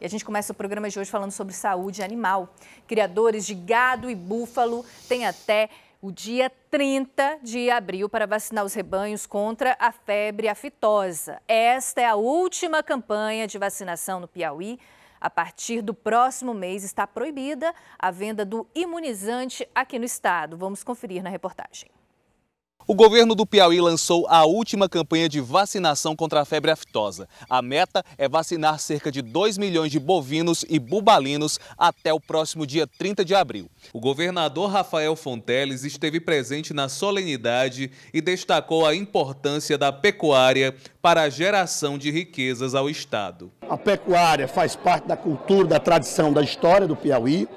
E a gente começa o programa de hoje falando sobre saúde animal. Criadores de gado e búfalo têm até o dia 30 de abril para vacinar os rebanhos contra a febre aftosa. Esta é a última campanha de vacinação no Piauí. A partir do próximo mês está proibida a venda do imunizante aqui no estado. Vamos conferir na reportagem. O governo do Piauí lançou a última campanha de vacinação contra a febre aftosa. A meta é vacinar cerca de 2 milhões de bovinos e bubalinos até o próximo dia 30 de abril. O governador Rafael Fonteles esteve presente na solenidade e destacou a importância da pecuária para a geração de riquezas ao Estado. A pecuária faz parte da cultura, da tradição, da história do Piauí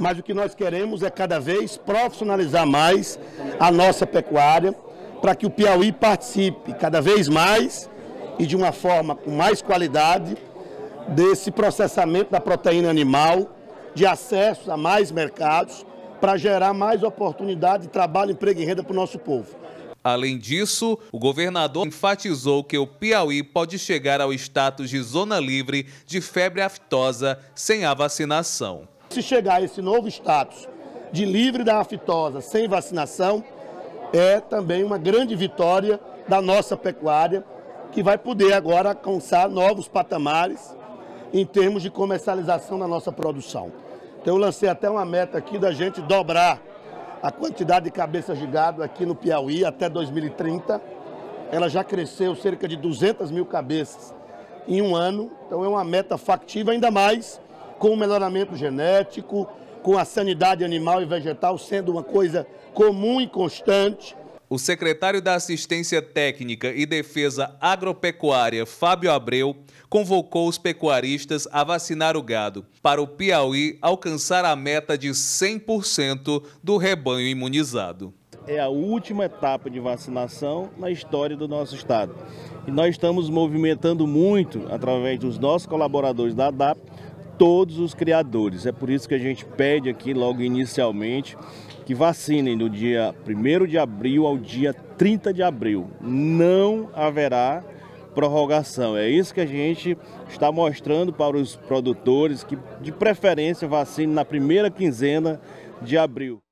mas o que nós queremos é cada vez profissionalizar mais a nossa pecuária, para que o Piauí participe cada vez mais e de uma forma com mais qualidade desse processamento da proteína animal, de acesso a mais mercados, para gerar mais oportunidade de trabalho, emprego e renda para o nosso povo. Além disso, o governador enfatizou que o Piauí pode chegar ao status de zona livre de febre aftosa sem a vacinação. Se chegar a esse novo status de livre da aftosa sem vacinação é também uma grande vitória da nossa pecuária, que vai poder agora alcançar novos patamares em termos de comercialização da nossa produção. Então eu lancei até uma meta aqui da gente dobrar a quantidade de cabeças de gado aqui no Piauí até 2030. Ela já cresceu cerca de 200 mil cabeças em um ano, então é uma meta factiva, ainda mais com o melhoramento genético, com a sanidade animal e vegetal sendo uma coisa comum e constante. O secretário da Assistência Técnica e Defesa Agropecuária, Fábio Abreu, convocou os pecuaristas a vacinar o gado para o Piauí alcançar a meta de 100% do rebanho imunizado. É a última etapa de vacinação na história do nosso estado. E nós estamos movimentando muito através dos nossos colaboradores da ADAP todos os criadores. É por isso que a gente pede aqui logo inicialmente que vacinem do dia 1 de abril ao dia 30 de abril. Não haverá prorrogação. É isso que a gente está mostrando para os produtores que de preferência vacinem na primeira quinzena de abril.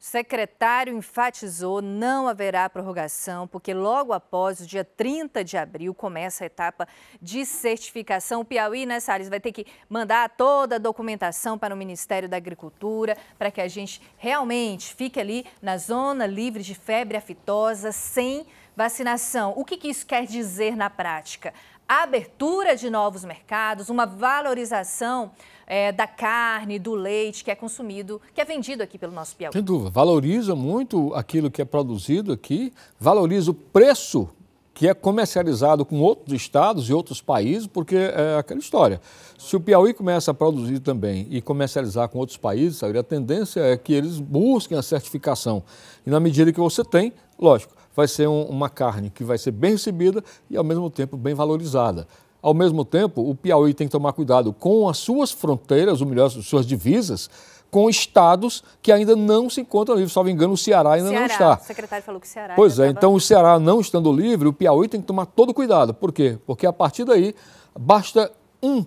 O secretário enfatizou não haverá prorrogação, porque logo após o dia 30 de abril começa a etapa de certificação. O Piauí, né, Salles, vai ter que mandar toda a documentação para o Ministério da Agricultura para que a gente realmente fique ali na zona livre de febre aftosa sem vacinação. O que, que isso quer dizer na prática? abertura de novos mercados, uma valorização é, da carne, do leite que é consumido, que é vendido aqui pelo nosso Piauí. Sem dúvida, valoriza muito aquilo que é produzido aqui, valoriza o preço que é comercializado com outros estados e outros países, porque é aquela história. Se o Piauí começa a produzir também e comercializar com outros países, a tendência é que eles busquem a certificação. E na medida que você tem, lógico, vai ser um, uma carne que vai ser bem recebida e, ao mesmo tempo, bem valorizada. Ao mesmo tempo, o Piauí tem que tomar cuidado com as suas fronteiras, ou melhor, suas divisas, com estados que ainda não se encontram livres. Salvo engano, o Ceará ainda Ceará, não está. O secretário falou que o Ceará. Pois é, estava... então o Ceará não estando livre, o Piauí tem que tomar todo cuidado. Por quê? Porque a partir daí basta um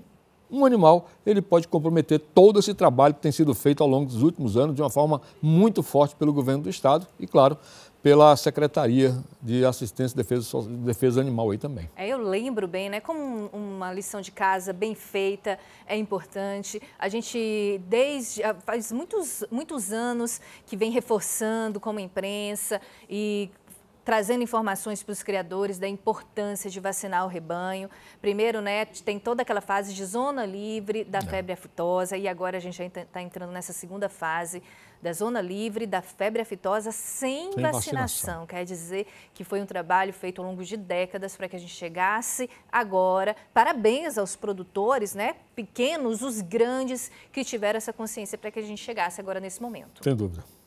um animal, ele pode comprometer todo esse trabalho que tem sido feito ao longo dos últimos anos de uma forma muito forte pelo governo do Estado e, claro, pela Secretaria de Assistência e Defesa, Defesa Animal aí também. É, eu lembro bem, né? Como uma lição de casa bem feita é importante. A gente, desde ah, faz muitos, muitos anos que vem reforçando como imprensa e trazendo informações para os criadores da importância de vacinar o rebanho. Primeiro, né, tem toda aquela fase de zona livre da é. febre aftosa e agora a gente já está entrando nessa segunda fase da zona livre da febre aftosa sem, sem vacinação. vacinação. Quer dizer que foi um trabalho feito ao longo de décadas para que a gente chegasse agora. Parabéns aos produtores, né, pequenos, os grandes, que tiveram essa consciência para que a gente chegasse agora nesse momento. Sem dúvida.